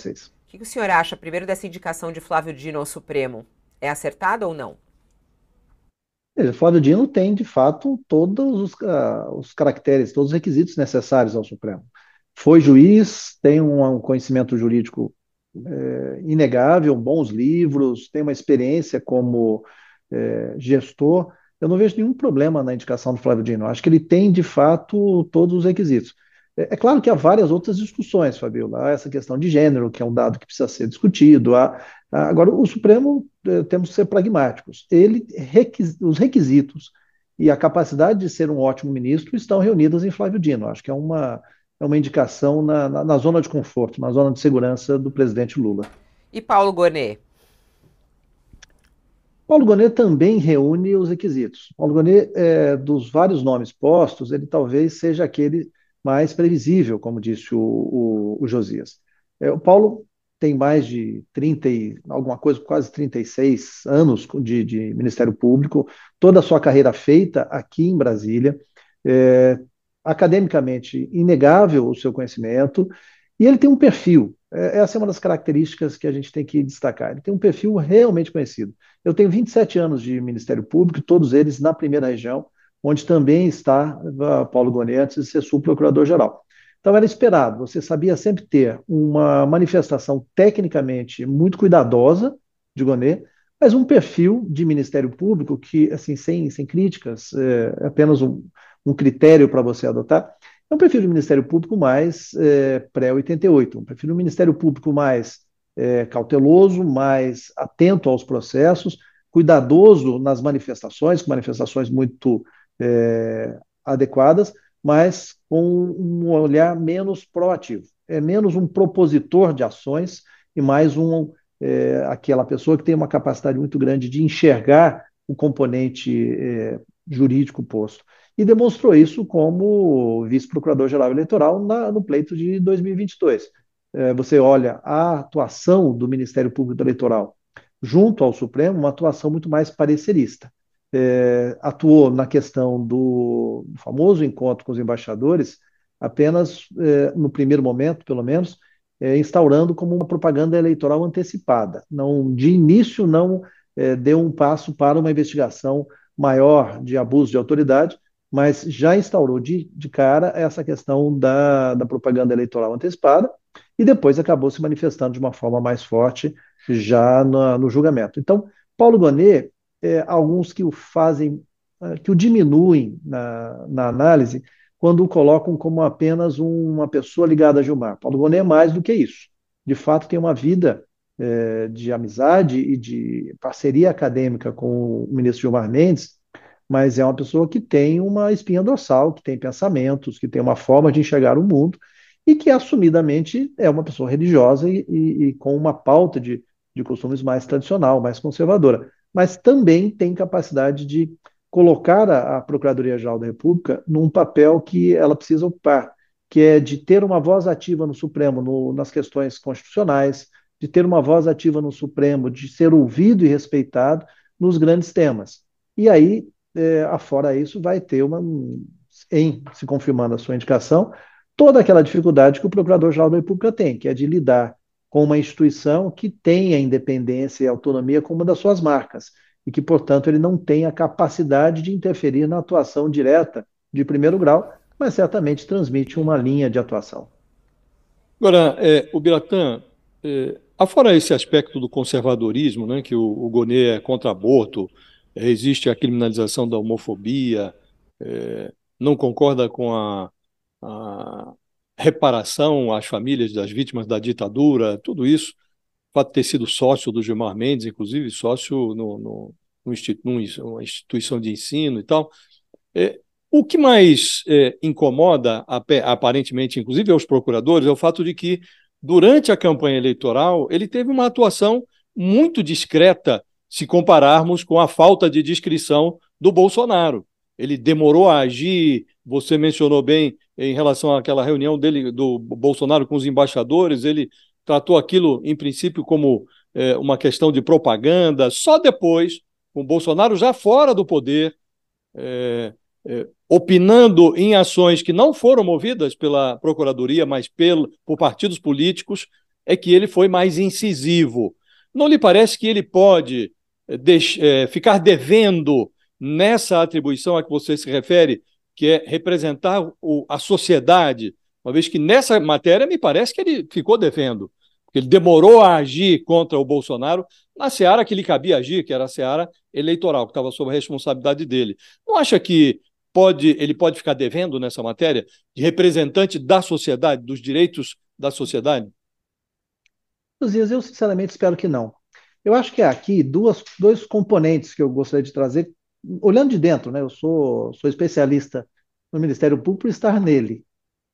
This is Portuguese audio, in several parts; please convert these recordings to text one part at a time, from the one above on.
vocês. O que o senhor acha, primeiro, dessa indicação de Flávio Dino ao Supremo? É acertada ou não? Flávio Dino tem, de fato, todos os, uh, os, caracteres, todos os requisitos necessários ao Supremo. Foi juiz, tem um, um conhecimento jurídico é, inegável, bons livros, tem uma experiência como é, gestor. Eu não vejo nenhum problema na indicação do Flávio Dino. Acho que ele tem, de fato, todos os requisitos. É, é claro que há várias outras discussões, Fabiola. Há essa questão de gênero, que é um dado que precisa ser discutido. Há, há agora, o Supremo, é, temos que ser pragmáticos. Ele, requis, os requisitos e a capacidade de ser um ótimo ministro estão reunidas em Flávio Dino. Acho que é uma, é uma indicação na, na, na zona de conforto, na zona de segurança do presidente Lula. E Paulo Gonet? Paulo Gonet também reúne os requisitos. Paulo Gonet, é, dos vários nomes postos, ele talvez seja aquele mais previsível, como disse o, o, o Josias. É, o Paulo tem mais de 30 e alguma coisa, quase 36 anos de, de Ministério Público, toda a sua carreira feita aqui em Brasília, é, academicamente inegável o seu conhecimento, e ele tem um perfil. É, essa é uma das características que a gente tem que destacar. Ele tem um perfil realmente conhecido. Eu tenho 27 anos de Ministério Público, todos eles na primeira região, onde também está ah, Paulo Gonetti, Cessu, procurador-geral. Então, era esperado, você sabia sempre ter uma manifestação tecnicamente muito cuidadosa de Gonet, mas um perfil de Ministério Público que, assim, sem, sem críticas, é apenas um, um critério para você adotar, é um perfil de Ministério Público mais é, eh, pré-88, um perfil de Ministério Público mais é, cauteloso, mais atento aos processos, cuidadoso nas manifestações, com manifestações muito é, adequadas, mas com um olhar menos proativo. É menos um propositor de ações e mais um é, aquela pessoa que tem uma capacidade muito grande de enxergar o componente é, jurídico posto. E demonstrou isso como vice-procurador-geral eleitoral na, no pleito de 2022. É, você olha a atuação do Ministério Público Eleitoral junto ao Supremo, uma atuação muito mais parecerista é, atuou na questão do, do, famoso encontro com os embaixadores apenas, é, no primeiro momento, pelo menos, é, instaurando como uma propaganda eleitoral antecipada. Não, de início, não é, deu um passo para uma investigação maior de abuso de autoridade, mas já instaurou de, de cara essa questão da, da propaganda eleitoral antecipada e depois acabou se manifestando de uma forma mais forte já no, no julgamento. Então, Paulo Gonet é, alguns que o fazem, ah, que o diminuem na, na análise, quando o colocam como apenas uma pessoa ligada a Gilmar. Paulo Bonet é mais do que isso. De fato, tem uma vida é, de amizade e de parceria acadêmica com o ministro Gilmar Mendes, mas é uma pessoa que tem uma espinha dorsal, que tem pensamentos, que tem uma forma de enxergar o mundo e que assumidamente é uma pessoa religiosa e, e, e com uma pauta de, de costumes mais tradicional, mais conservadora mas também tem capacidade de colocar a, a Procuradoria-Geral da República num papel que ela precisa ocupar, que é de ter uma voz ativa no Supremo no, nas questões constitucionais, de ter uma voz ativa no Supremo, de ser ouvido e respeitado nos grandes temas. E aí, é, afora isso, vai ter uma, em se confirmando a sua indicação, toda aquela dificuldade que o Procurador-Geral da República tem, que é de lidar com uma instituição que tem a independência e a autonomia como uma das suas marcas e que, portanto, ele não tem a capacidade de interferir na atuação direta de primeiro grau, mas certamente transmite uma linha de atuação. Agora, é, o Biratã, é, afora esse aspecto do conservadorismo, né, que o, o Gonê é contra aborto, resiste é, existe a criminalização da homofobia, é, não concorda com a, a reparação às famílias das vítimas da ditadura, tudo isso. O fato de ter sido sócio do Gilmar Mendes, inclusive sócio no, no, no institu instituição de ensino e tal. É, o que mais é, incomoda, aparentemente, inclusive aos procuradores, é o fato de que, durante a campanha eleitoral, ele teve uma atuação muito discreta se compararmos com a falta de discrição do Bolsonaro. Ele demorou a agir, você mencionou bem em relação àquela reunião dele do Bolsonaro com os embaixadores, ele tratou aquilo em princípio como é, uma questão de propaganda. Só depois, com Bolsonaro já fora do poder, é, é, opinando em ações que não foram movidas pela Procuradoria, mas pelo, por partidos políticos, é que ele foi mais incisivo. Não lhe parece que ele pode é, deix, é, ficar devendo nessa atribuição a que você se refere que é representar o, a sociedade, uma vez que nessa matéria me parece que ele ficou devendo, porque ele demorou a agir contra o Bolsonaro na seara que lhe cabia agir, que era a seara eleitoral, que estava sob a responsabilidade dele. Não acha que pode ele pode ficar devendo nessa matéria de representante da sociedade, dos direitos da sociedade? Luzias, eu sinceramente espero que não. Eu acho que há aqui duas, dois componentes que eu gostaria de trazer olhando de dentro, né, eu sou, sou especialista no Ministério Público por estar nele.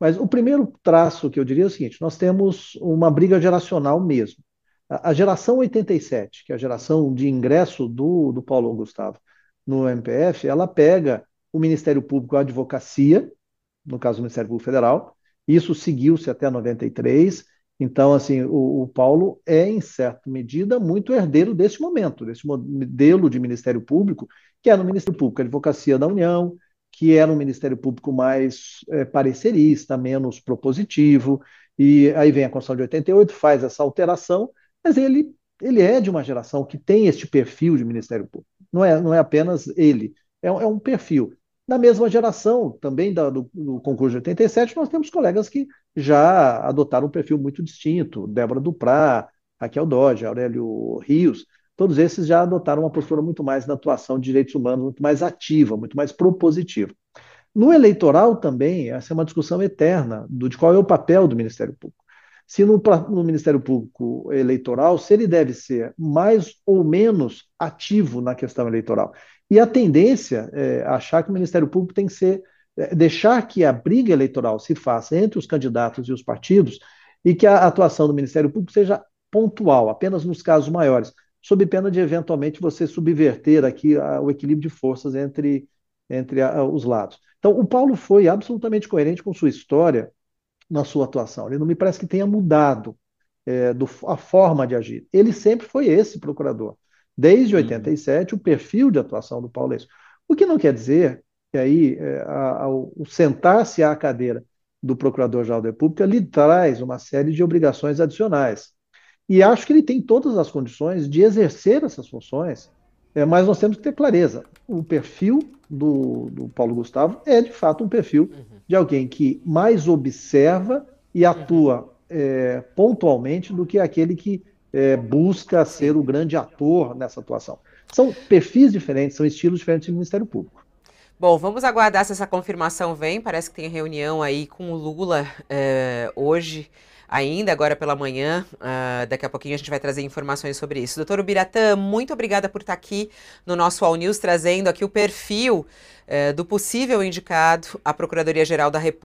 Mas o primeiro traço que eu diria é o seguinte: nós temos uma briga geracional mesmo. A, a geração 87, que é a geração de ingresso do, do Paulo Gustavo no MPF, ela pega o Ministério Público, a advocacia, no caso do Ministério Público Federal, isso seguiu-se até 93. Então, assim, o, o, Paulo é, em certa medida, muito herdeiro desse momento, desse modelo de Ministério Público que era é o Ministério Público, a Advocacia da União, que era é um Ministério Público mais é, parecerista, menos propositivo, e aí vem a Constituição de 88, faz essa alteração, mas ele, ele é de uma geração que tem este perfil de Ministério Público. Não é, não é apenas ele, é, é um perfil. Na mesma geração, também da, do, do, concurso de 87, nós temos colegas que já adotaram um perfil muito distinto, Débora Duprá, Raquel Dodge, Aurélio Rios, todos esses já adotaram uma postura muito mais na atuação de direitos humanos, muito mais ativa, muito mais propositiva. No eleitoral também, essa é uma discussão eterna do, de qual é o papel do Ministério Público. Se no, no Ministério Público Eleitoral, se ele deve ser mais ou menos ativo na questão eleitoral. E a tendência é achar que o Ministério Público tem que ser, é, deixar que a briga eleitoral se faça entre os candidatos e os partidos e que a atuação do Ministério Público seja pontual, apenas nos casos maiores sob pena de eventualmente você subverter aqui a, o equilíbrio de forças entre, entre a, os lados. Então, o Paulo foi absolutamente coerente com sua história na sua atuação. Ele não me parece que tenha mudado é, do, a forma de agir. Ele sempre foi esse procurador. Desde 87, uhum. o perfil de atuação do Paulo é esse. O que não quer dizer que aí é, a, o sentar-se à cadeira do Procurador-Geral da República lhe traz uma série de obrigações adicionais. E acho que ele tem todas as condições de exercer essas funções, é, mas nós temos que ter clareza. O perfil do, do Paulo Gustavo é, de fato, um perfil uhum. de alguém que mais observa e uhum. atua uhum. é, pontualmente do que aquele que é, busca ser o grande ator nessa atuação. São perfis diferentes, são estilos diferentes do Ministério Público. Bom, vamos aguardar se essa confirmação vem. Parece que tem reunião aí com o Lula é, hoje ainda agora pela manhã. Uh, daqui a pouquinho a gente vai trazer informações sobre isso. Doutor Ubiratã, muito obrigada por estar aqui no nosso All News, trazendo aqui o perfil uh, do possível indicado à Procuradoria-Geral da República